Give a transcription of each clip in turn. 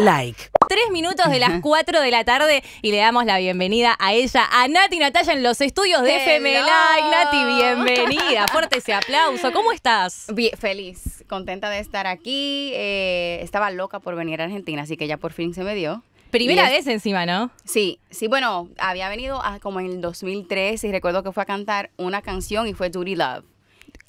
like. Tres minutos de las cuatro de la tarde y le damos la bienvenida a ella, a Nati Natalia en los estudios de FM Nati, bienvenida. Fuerte ese aplauso. ¿Cómo estás? Bien, feliz, contenta de estar aquí. Eh, estaba loca por venir a Argentina, así que ya por fin se me dio. Primera vez encima, ¿no? Sí, sí, bueno, había venido como en el 2003 y recuerdo que fue a cantar una canción y fue Duty Love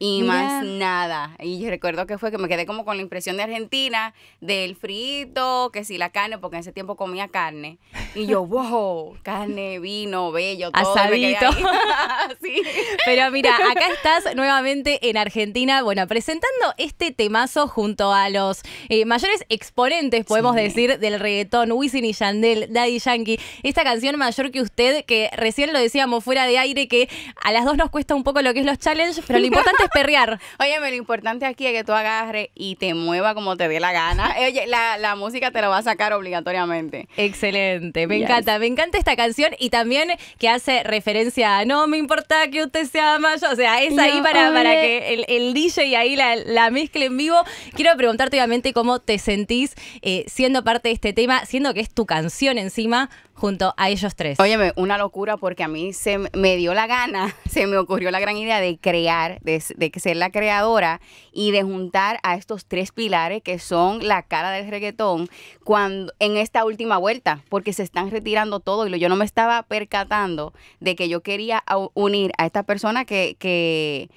y más nada. Y yo recuerdo que fue que me quedé como con la impresión de Argentina, del frito, que si la carne, porque en ese tiempo comía carne. Y yo, wow, carne, vino, bello, todo. Asadito. sí. Pero mira, acá estás nuevamente en Argentina, bueno, presentando este temazo junto a los eh, mayores exponentes, podemos decir, del reggaetón, Wisin y Yandel, Daddy Yankee. Esta canción mayor que usted, que recién lo decíamos fuera de aire, que a las dos nos cuesta un poco lo que es los challenges, pero lo importante es perrear. Oye, lo importante aquí es que tú agarres y te mueva como te dé la gana. Oye, la, música te la va a sacar obligatoriamente. Excelente, me encanta, me encanta esta canción y también que hace referencia a no me importa que usted sea mayor, o sea, es ahí para, que el, el, DJ ahí la, la mezcle en vivo. Quiero preguntarte obviamente cómo te sentís eh, siendo parte de este tema, siendo que es tu canción encima junto a ellos tres. Óyeme, una locura porque a mí se me dio la gana, se me ocurrió la gran idea de crear, de, de ser la creadora y de juntar a estos tres pilares que son la cara del reggaetón cuando, en esta última vuelta, porque se están retirando todo y yo no me estaba percatando de que yo quería unir a esta persona que, que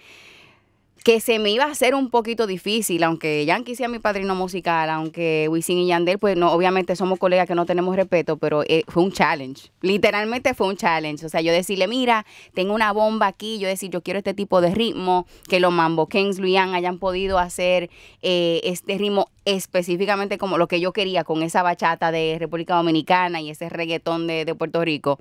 que se me iba a hacer un poquito difícil, aunque Yankee sea mi padrino musical, aunque Wisin y Yandel, pues no, obviamente somos colegas que no tenemos respeto, pero eh, fue un challenge. Literalmente fue un challenge. O sea, yo decirle, mira, tengo una bomba aquí, yo decir, yo quiero este tipo de ritmo, que los Mambo Kings, Luian hayan podido hacer eh, este ritmo específicamente como lo que yo quería con esa bachata de República Dominicana y ese reggaetón de, de Puerto Rico.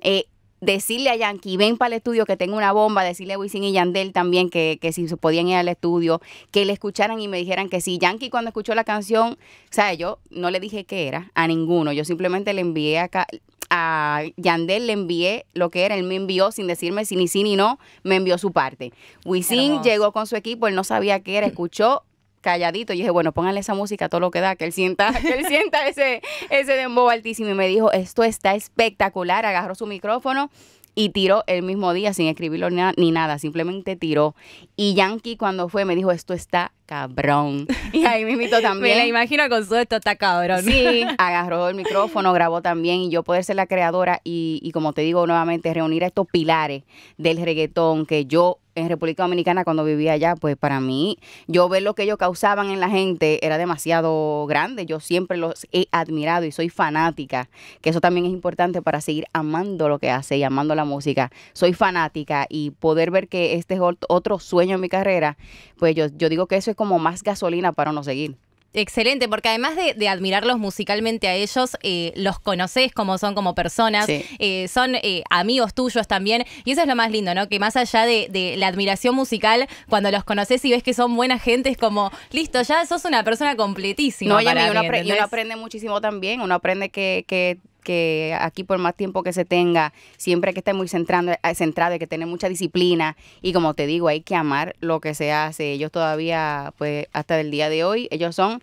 Eh, decirle a Yankee, ven para el estudio que tengo una bomba, decirle a Wisin y Yandel también que, que si se podían ir al estudio, que le escucharan y me dijeran que sí. Yankee cuando escuchó la canción, ¿sabes? Yo no le dije qué era a ninguno, yo simplemente le envié acá, a Yandel le envié lo que era, él me envió sin decirme si ni si ni no, me envió su parte. Wisin llegó con su equipo, él no sabía qué era, escuchó calladito. Y dije, bueno, pónganle esa música todo lo que da, que él sienta, que él sienta ese, ese dembow altísimo. Y me dijo, esto está espectacular. Agarró su micrófono y tiró el mismo día sin escribirlo ni, nada, simplemente tiró. Y Yankee cuando fue me dijo, esto está cabrón. Y ahí mismito también. me la imagino con su esto está cabrón. Sí, agarró el micrófono, grabó también y yo poder ser la creadora y, y como te digo nuevamente, reunir a estos pilares del reggaetón que yo en República Dominicana cuando vivía allá, pues para mí, yo ver lo que ellos causaban en la gente era demasiado grande. Yo siempre los he admirado y soy fanática, que eso también es importante para seguir amando lo que hace y amando la música. Soy fanática y poder ver que este es otro sueño en mi carrera, pues yo, yo digo que eso es como más gasolina para no seguir. Excelente, porque además de, admirarlos musicalmente a ellos, eh, los conoces como son como personas, eh, son eh, amigos tuyos también, y eso es lo más lindo, ¿no? Que más allá de, la admiración musical, cuando los conoces y ves que son buena gente, es como, listo, ya sos una persona completísima. No, para uno, y uno aprende muchísimo también, uno aprende que, que que aquí por más tiempo que se tenga, siempre hay que estar muy centrando, eh, centrado, hay que tener mucha disciplina y como te digo, hay que amar lo que se hace. Ellos todavía, pues hasta el día de hoy, ellos son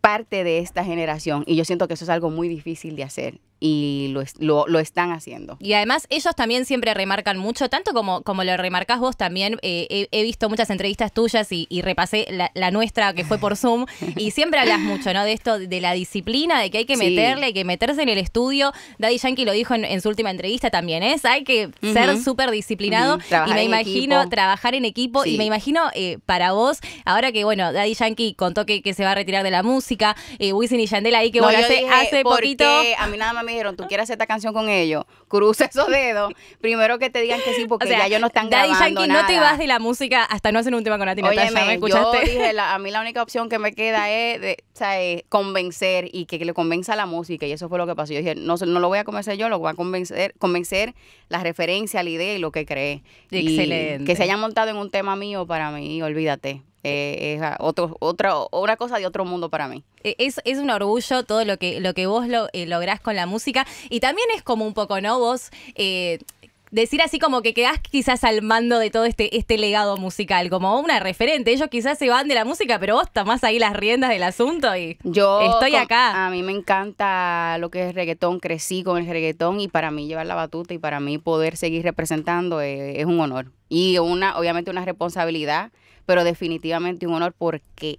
parte de esta generación y yo siento que eso es algo muy difícil de hacer y lo, lo, lo, están haciendo. Y además ellos también siempre remarcan mucho, tanto como, como lo remarcas vos también, eh, he, visto muchas entrevistas tuyas y, y repasé la, nuestra que fue por Zoom y siempre hablas mucho, ¿no? De esto, de la disciplina, de que hay que meterle, hay que meterse en el estudio. Daddy Yankee lo dijo en, su última entrevista también, es, ¿eh? hay que ser súper disciplinado y me imagino trabajar en equipo y me imagino eh, para vos, ahora que bueno, Daddy Yankee contó que, se va a retirar de la música, Wisin y Yandel ahí que hace, hace poquito... A mí nada más tú quieres hacer esta canción con ellos, cruza esos dedos. Primero que te digan que sí, porque ya ellos no están Daddy Ya Yankee, nada. no te vas de la música hasta no hacer un tema con Nati Natasha, ¿me escuchaste? yo dije, a mí la única opción que me queda es, convencer y que, le convenza la música. Y eso fue lo que pasó. Yo dije, no, no lo voy a convencer yo, lo voy a convencer, convencer la referencia, la idea y lo que cree. Excelente. Y que se haya montado en un tema mío, para mí, olvídate. Eh, es otro, otra, cosa de otro mundo para mí. E, es, es un orgullo todo lo que, lo que vos lo, eh, lográs con la música y también es como un poco, ¿no? Vos... Eh, decir así como que quedás quizás al mando de todo este, este legado musical, como una referente. Ellos quizás se van de la música, pero vos tomás ahí las riendas del asunto y yo estoy acá. A mí me encanta lo que es reggaetón, crecí con el reggaetón y para mí llevar la batuta y para mí poder seguir representando es, eh, es un honor. Y una, obviamente una responsabilidad, pero definitivamente un honor porque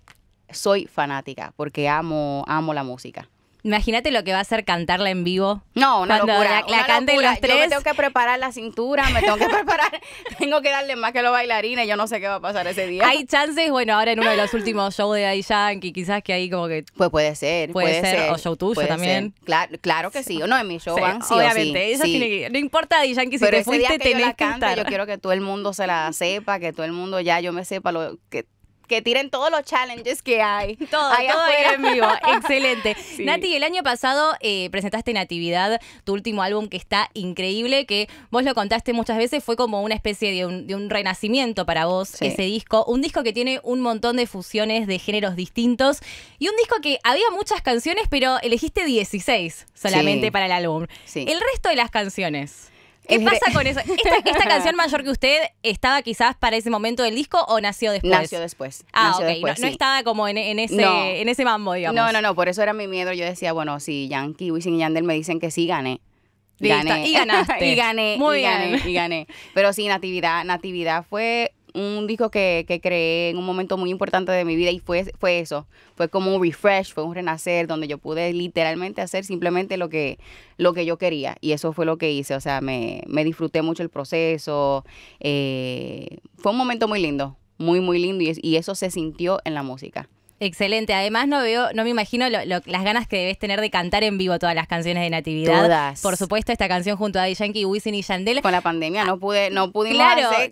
soy fanática, porque amo, amo la música. Imagínate lo que va a ser cantarla en vivo. No, una Cuando locura. La, la canten los tres. Yo me tengo que preparar la cintura, me tengo que preparar. tengo que darle más que los bailarines. Yo no sé qué va a pasar ese día. Hay chances, bueno, ahora en uno de los últimos shows de Ay Yankee, quizás que ahí como que. Pues puede ser. Puede, ser. O show tuyo también. Claro, claro, que sí. No, en mi show van sí Obviamente. O Tiene que, no importa Daddy Yankee, si Pero te fuiste, día que yo la cante, Yo quiero que todo el mundo se la sepa, que todo el mundo ya yo me sepa lo que que tiren todos los challenges que hay. Todo, ahí todo afuera. en vivo. Excelente. Nati, el año pasado eh, presentaste Natividad, tu último álbum que está increíble, que vos lo contaste muchas veces, fue como una especie de un, renacimiento para vos ese disco. Un disco que tiene un montón de fusiones de géneros distintos y un disco que había muchas canciones, pero elegiste 16 solamente para el álbum. El resto de las canciones. ¿Qué este pasa con eso? Esta, canción mayor que usted estaba quizás para ese momento del disco o nació después? Nació después. Ah, ok. no, estaba como en, en ese, en ese mambo, digamos. No, no, no. Por eso era mi miedo. Yo decía, bueno, si Yankee, Wisin y Yandel me dicen que sí, gané. Y ganaste. y gané. Muy y bien. Gané, y gané. Pero sí, Natividad, Natividad fue un disco que, que, creé en un momento muy importante de mi vida y fue, fue eso, fue como un refresh, fue un renacer donde yo pude literalmente hacer simplemente lo que, lo que yo quería y eso fue lo que hice, o sea, me, disfruté mucho el proceso, eh, fue un momento muy lindo, muy, muy lindo y eso se sintió en la música. Excelente. Además, no veo, no me imagino las ganas que debes tener de cantar en vivo todas las canciones de Natividad. Todas. Por supuesto, esta canción junto a Yankee, Wisin y Yandel. Con la pandemia no pude, no pude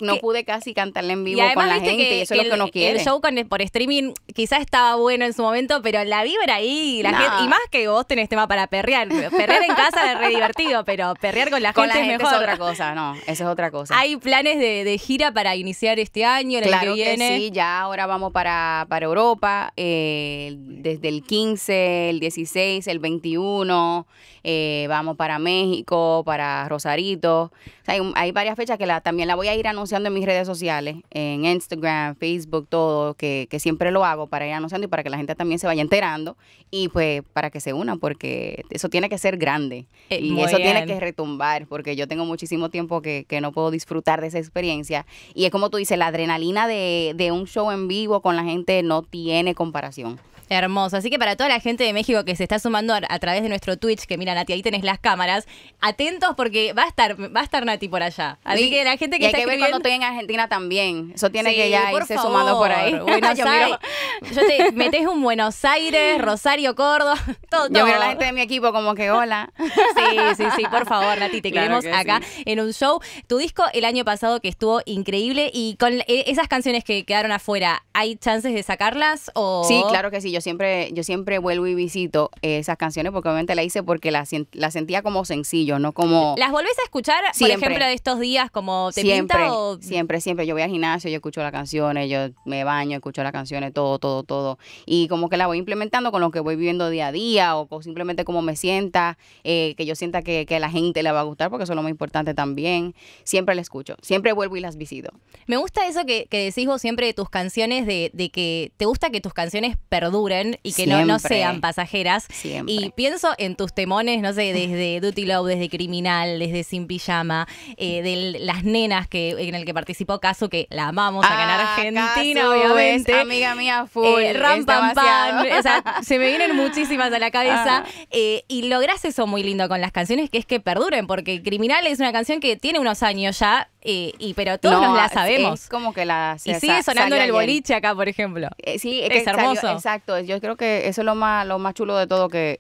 no pude casi cantarla en vivo con la gente. y eso es lo que quiere. El show por streaming quizás estaba bueno en su momento, pero la vibra ahí, la gente, y más que vos tenés tema para perrear. Perrear en casa es re divertido, pero perrear con la con es mejor. otra cosa, no, eso es otra cosa. Hay planes de, gira para iniciar este año, el que viene. sí, ya ahora vamos para, para Europa. Eh, desde el 15, el 16, el 21, eh, vamos para México, para Rosarito. hay, varias fechas que también la voy a ir anunciando en mis redes sociales, en Instagram, Facebook, todo, que, siempre lo hago para ir anunciando y para que la gente también se vaya enterando y pues para que se unan, porque eso tiene que ser grande eh, y eso tiene que retumbar, porque yo tengo muchísimo tiempo que, no puedo disfrutar de esa experiencia y es como tú dices, la adrenalina de, de un show en vivo con la gente no tiene comparación. Hermoso. Así que para toda la gente de México que se está sumando a, través de nuestro Twitch, que mira, Nati, ahí tenés las cámaras, atentos porque va a estar, va a estar Nati por allá. Así que la gente que está hay que ver cuando estoy en Argentina también. Eso tiene que ya irse sumando por ahí. Buenos yo, metes un Buenos Aires, Rosario, Córdoba, todo, todo. Yo miro a la gente de mi equipo como que hola. sí, sí, sí, por favor, Nati, te queremos acá en un show. Tu disco el año pasado que estuvo increíble y con eh, esas canciones que quedaron afuera, ¿hay chances de sacarlas? Sí, claro que sí. Yo siempre, yo siempre vuelvo y visito esas canciones porque obviamente la hice porque las la sentía como sencillo, no como... ¿Las volvés a escuchar, por ejemplo, de estos días como te siempre, Siempre, siempre. Yo voy al gimnasio, yo escucho las canciones, yo me baño, escucho las canciones, todo, todo, todo. Y como que la voy implementando con lo que voy viviendo día a día o, simplemente como me sienta, eh, que yo sienta que, que la gente le va a gustar porque eso es lo más importante también. Siempre la escucho, siempre vuelvo y las visito. Me gusta eso que, que decís vos siempre de tus canciones, de, de que te gusta que tus canciones perduren y que no, sean pasajeras. Y pienso en tus temones, no sé, desde Duty Love, desde Criminal, desde Sin Pijama, eh, de las nenas que en el que participó Caso, que la amamos a ganar en ah, Argentina, obviamente. amiga mía full. Eh, O sea, se me vienen muchísimas a la cabeza. Eh, y lográs eso muy lindo con las canciones, que es que perduren, porque Criminal es una canción que tiene unos años ya, y, pero todos la sabemos. como que la Y sigue sonando en el boliche acá, por ejemplo. Eh, sí, es, hermoso. exacto, yo creo que eso es lo más lo más chulo de todo que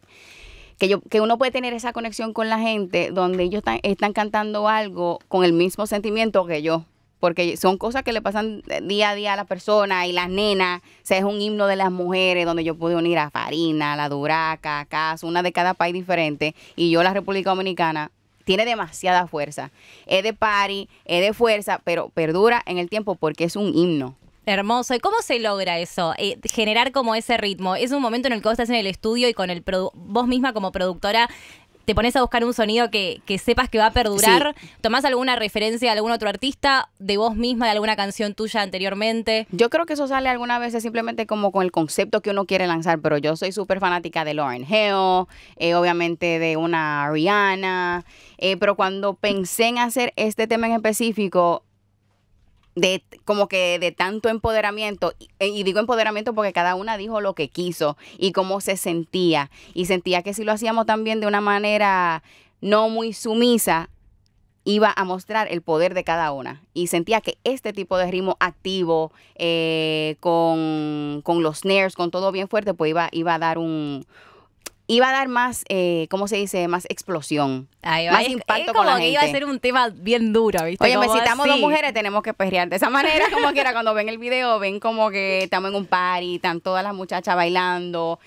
que, yo, que uno puede tener esa conexión con la gente donde ellos están, cantando algo con el mismo sentimiento que yo porque son cosas que le pasan día a día a las personas y las nenas. O sea, es un himno de las mujeres donde yo pude unir a Farina, a la Duraca, a Caso, una de cada país diferente. Y yo, la República Dominicana, tiene demasiada fuerza. Es de party, es de fuerza, pero perdura en el tiempo porque es un himno. Hermoso. ¿Y cómo se logra eso? Eh, generar como ese ritmo. Es un momento en el que vos estás en el estudio y con el vos misma como productora te pones a buscar un sonido que, sepas que va a perdurar. ¿Tomás alguna referencia de algún otro artista, de vos misma, de alguna canción tuya anteriormente? Yo creo que eso sale algunas veces simplemente como con el concepto que uno quiere lanzar, pero yo soy súper fanática de Lauren Hill, eh, obviamente de una Rihanna, eh, pero cuando pensé en hacer este tema en específico, de como que de tanto empoderamiento eh, y, digo empoderamiento porque cada una dijo lo que quiso y cómo se sentía y sentía que si lo hacíamos también de una manera no muy sumisa iba a mostrar el poder de cada una y sentía que este tipo de ritmo activo eh, con, los snares con todo bien fuerte pues iba, iba a dar un, iba a dar más, eh, ¿cómo se dice? Más explosión. Ahí va. Más impacto como que iba a ser un tema bien duro, ¿viste? Oye, necesitamos dos mujeres, tenemos que perrear de esa manera, como quiera. Cuando ven el video, ven como que estamos en un party, están todas las muchachas bailando.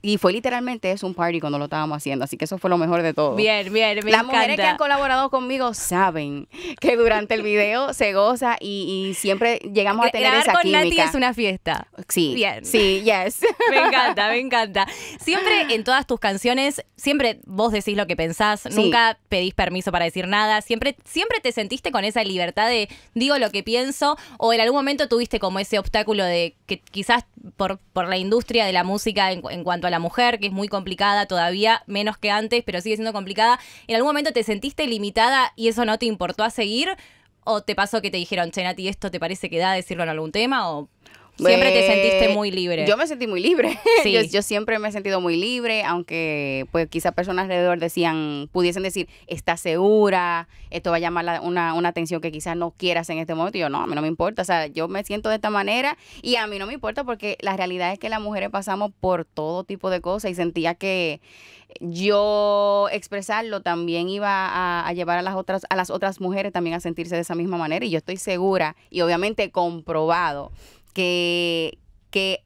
y fue literalmente es un party cuando lo estábamos haciendo, así que eso fue lo mejor de todo. Bien, bien, bien. Las mujeres que han colaborado conmigo saben que durante el video se goza y, siempre llegamos a tener esa con química. Nati es una fiesta. Sí, bien. sí, yes. Me encanta, me encanta. Siempre en todas tus canciones, siempre vos decís lo que pensás, nunca pedís permiso para decir nada, siempre, siempre te sentiste con esa libertad de digo lo que pienso, o en algún momento tuviste como ese obstáculo de que quizás por, por la industria de la música en, cuanto a la mujer, que es muy complicada todavía, menos que antes, pero sigue siendo complicada, en algún momento te sentiste limitada y eso no te importó a seguir, o te pasó que te dijeron, Chenati, esto te parece que da decirlo en algún tema, o... Siempre te sentiste muy libre. Yo me sentí muy libre. Sí. Yo, siempre me he sentido muy libre, aunque pues quizá personas alrededor decían, pudiesen decir, ¿estás segura? Esto va a llamar una, atención que quizás no quieras en este momento. Y yo, no, a mí no me importa. O sea, yo me siento de esta manera y a mí no me importa porque la realidad es que las mujeres pasamos por todo tipo de cosas y sentía que yo expresarlo también iba a, a llevar a las otras a las otras mujeres también a sentirse de esa misma manera y yo estoy segura y obviamente comprobado que,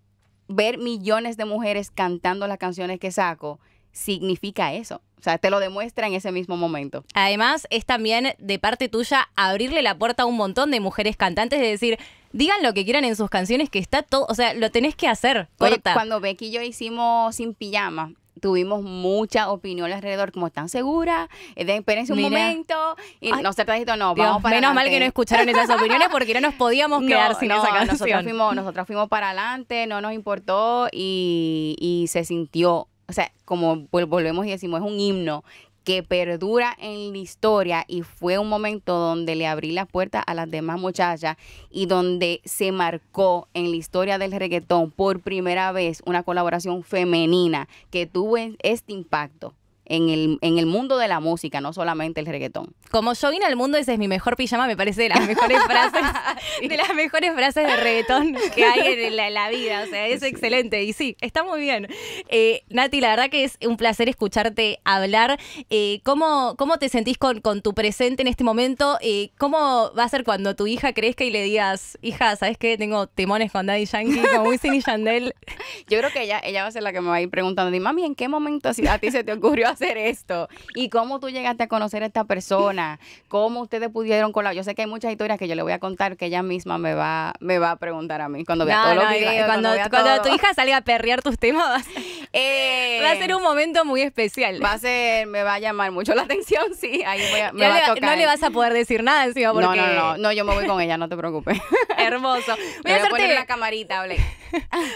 ver millones de mujeres cantando las canciones que saco significa eso. O sea, te lo demuestra en ese mismo momento. Además, es también de parte tuya abrirle la puerta a un montón de mujeres cantantes, de decir, digan lo que quieran en sus canciones, que está todo, o sea, lo tenés que hacer. cuando Becky y yo hicimos Sin Pijama, tuvimos muchas opiniones alrededor, como están seguras, eh, espérense un momento. Y Ay, nosotros dijimos, no, vamos para Menos mal que no escucharon esas opiniones porque no nos podíamos quedar sin esa canción. Nosotros fuimos, nosotros fuimos para adelante, no nos importó y, y se sintió o sea, como volvemos y decimos, es un himno que perdura en la historia y fue un momento donde le abrí las puertas a las demás muchachas y donde se marcó en la historia del reggaetón por primera vez una colaboración femenina que tuvo este impacto en el, en el mundo de la música, no solamente el reggaetón. Como yo vine al mundo, ese es mi mejor pijama, me parece de las mejores frases, de las mejores frases de reggaetón que hay en la, vida. O sea, es excelente. Y sí, está muy bien. Eh, Nati, la verdad que es un placer escucharte hablar. Eh, ¿cómo, ¿Cómo te sentís con, tu presente en este momento? Eh, ¿Cómo va a ser cuando tu hija crezca y le digas, hija, ¿sabes qué? Tengo temones con Daddy Yankee, con Wisin y Yandel? Yo creo que ella, ella va a ser la que me va a ir preguntando, mami, ¿en qué momento a ti se te ocurrió hacer esto? ¿Y cómo tú llegaste a conocer a esta persona? ¿Cómo ustedes pudieron colaborar? Yo sé que hay muchas historias que yo le voy a contar que ella misma me va, me va a preguntar a mí cuando vea todos Cuando, tu hija salga a perrear tus temas, eh, va a ser un momento muy especial. Va a ser, me va a llamar mucho la atención, sí. Ahí me va a tocar. No le vas a poder decir nada encima porque... No, no, no, yo me voy con ella, no te preocupes. Hermoso. Voy, a, una camarita,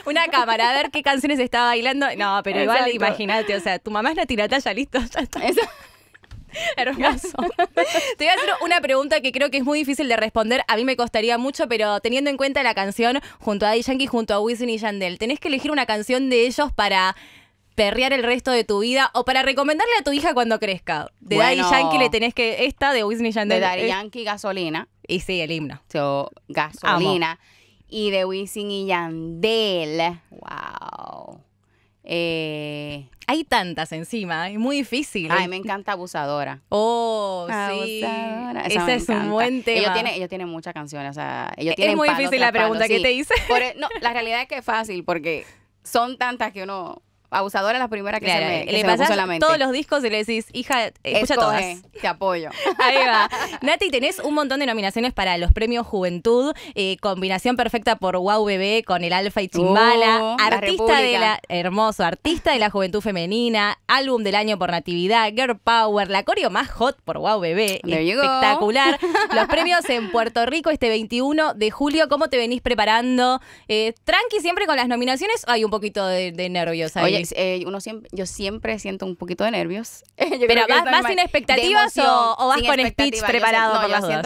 una cámara, a ver qué canciones está bailando. No, pero igual imagínate, o sea, tu mamá es la tirata, ya listo, ya está. Eso. Hermoso. Te voy a hacer una pregunta que creo que es muy difícil de responder. A mí me costaría mucho, pero teniendo en cuenta la canción junto a Daddy Yankee, junto a Wisin y Yandel, tenés que elegir una canción de ellos para perrear el resto de tu vida o para recomendarle a tu hija cuando crezca. De Daddy Yankee le tenés que esta de Wisin y Yandel. De Daddy Yankee, Gasolina. Y sí, el himno. Yo, gasolina. Y de Wisin y Yandel. Wow. Eh, hay tantas encima, es muy difícil. Ay, me encanta Abusadora. Oh, sí. Esa es un buen tema. Ellos tienen, muchas canciones. O sea, es muy difícil la pregunta que te hice. E- no, la realidad es que es fácil porque son tantas que uno abusadora la primera que le se todos los discos y le decís, hija, escucha todas. Te apoyo. Ahí va. Nati, tenés un montón de nominaciones para los premios Juventud, eh, combinación perfecta por Wow Bebé con el Alfa y Chimbala, uh, artista de la, hermoso, artista de la juventud femenina, álbum del año por Natividad, Girl Power, la coreo más hot por Wow Bebé, espectacular. los premios en Puerto Rico este 21 de julio, ¿cómo te venís preparando? Eh, tranqui siempre con las nominaciones, hay un poquito de, de nervios ahí uno yo siempre siento un poquito de nervios. Pero vas, sin expectativas o, vas con speech preparado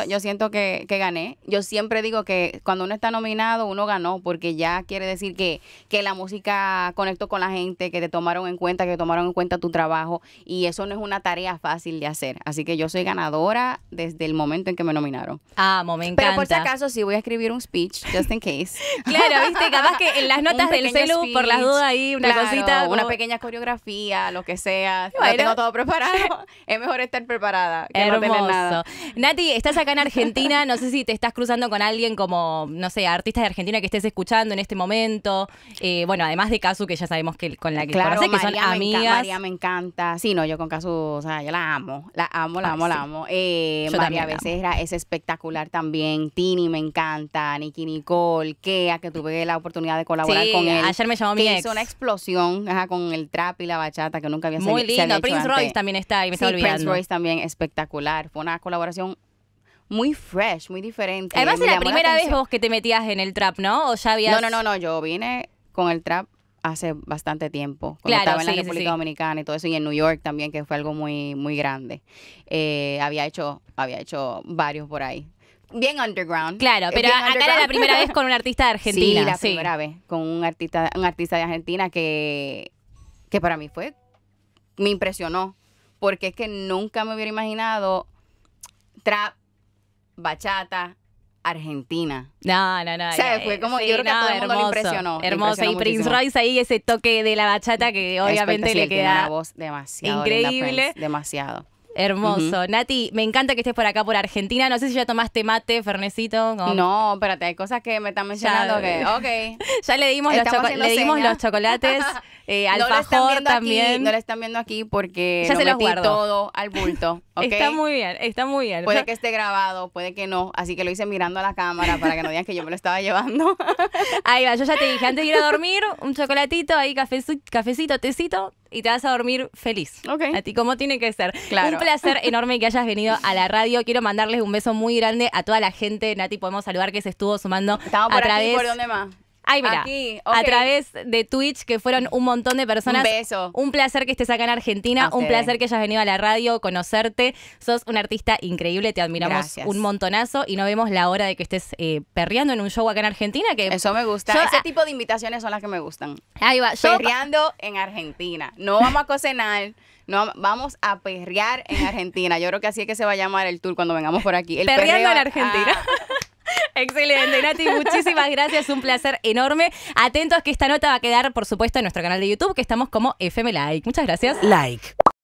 yo, siento, que, que, gané. Yo siempre digo que cuando uno está nominado, uno ganó, porque ya quiere decir que, que la música conectó con la gente, que te tomaron en cuenta, que tomaron en cuenta tu trabajo. Y eso no es una tarea fácil de hacer. Así que yo soy ganadora desde el momento en que me nominaron. Ah, momento. Pero por si acaso sí voy a escribir un speech, just in case. claro, viste, capaz que en las notas del celu, por las dudas ahí, una cosita una pequeña coreografía, lo que sea. tengo todo preparado. es mejor estar preparada que Hermoso. no Nati, estás acá en Argentina. No sé si te estás cruzando con alguien como, no sé, artista de Argentina que estés escuchando en este momento. Eh, bueno, además de Casu, que ya sabemos que con la que claro, que son amigas. María me encanta. Sí, no, yo con Casu, o sea, yo la amo. La amo, la amo, la amo. Eh, María Becerra es espectacular también. Tini me encanta. Nikki Nicole, Kea, que tuve la oportunidad de colaborar con él. Ayer me llamó mi ex. Hizo una explosión ajá, con el trap y la bachata que nunca había Muy lindo, Prince Royce también está ahí, me olvidando. Prince Royce también espectacular. Fue una colaboración muy fresh, muy diferente. Además, es la primera vez vos que te metías en el trap, ¿no? ya No, no, no, no. Yo vine con el trap hace bastante tiempo, cuando estaba en la República Dominicana y todo eso, y en New York también, que fue algo muy, muy grande. Eh, había hecho, había hecho varios por ahí bien underground. Claro, eh, pero acá era la primera vez con un artista de Argentina. Sí, la primera vez con un artista, un artista de Argentina que, que para mí fue, me impresionó, porque es que nunca me hubiera imaginado trap, bachata, Argentina. No, no, no. O sea, fue como, yo a impresionó. Hermoso. y Prince Royce ahí, ese toque de la bachata que obviamente le queda. demasiado. Increíble. demasiado. Hermoso. Nati, me encanta que estés por acá, por Argentina. No sé si ya tomaste mate, fernecito. ¿no? pero espérate, hay cosas que me están mencionando que, ok. ya le dimos, le dimos los chocolates. Eh, pastor también. no la están viendo aquí porque ya lo se metí todo al bulto. Está muy bien, está muy bien. Puede que esté grabado, puede que no. Así que lo hice mirando a la cámara para que no digan que yo me lo estaba llevando. Ahí va, yo ya te dije, antes de ir a dormir, un chocolatito, ahí cafecito, cafecito tecito, y te vas a dormir feliz. A ti, como tiene que ser. Un placer enorme que hayas venido a la radio. Quiero mandarles un beso muy grande a toda la gente. Nati, podemos saludar que se estuvo sumando. a través... Ay, mira, a través de Twitch, que fueron un montón de personas. Un beso. Un placer que estés acá en Argentina, un placer que hayas venido a la radio, conocerte. Sos un artista increíble, te admiramos un montonazo y no vemos la hora de que estés eh, perreando en un show acá en Argentina. Que Eso me gusta. Ese tipo de invitaciones son las que me gustan. Ahí va. perreando en Argentina. No vamos a cocinar. No, vamos a perrear en Argentina. Yo creo que así es que se va a llamar el tour cuando vengamos por aquí. El en Argentina. Excelente, Nati, muchísimas gracias, un placer enorme. Atentos que esta nota va a quedar, por supuesto, en nuestro canal de YouTube, que estamos como FM Like. Muchas gracias. Like.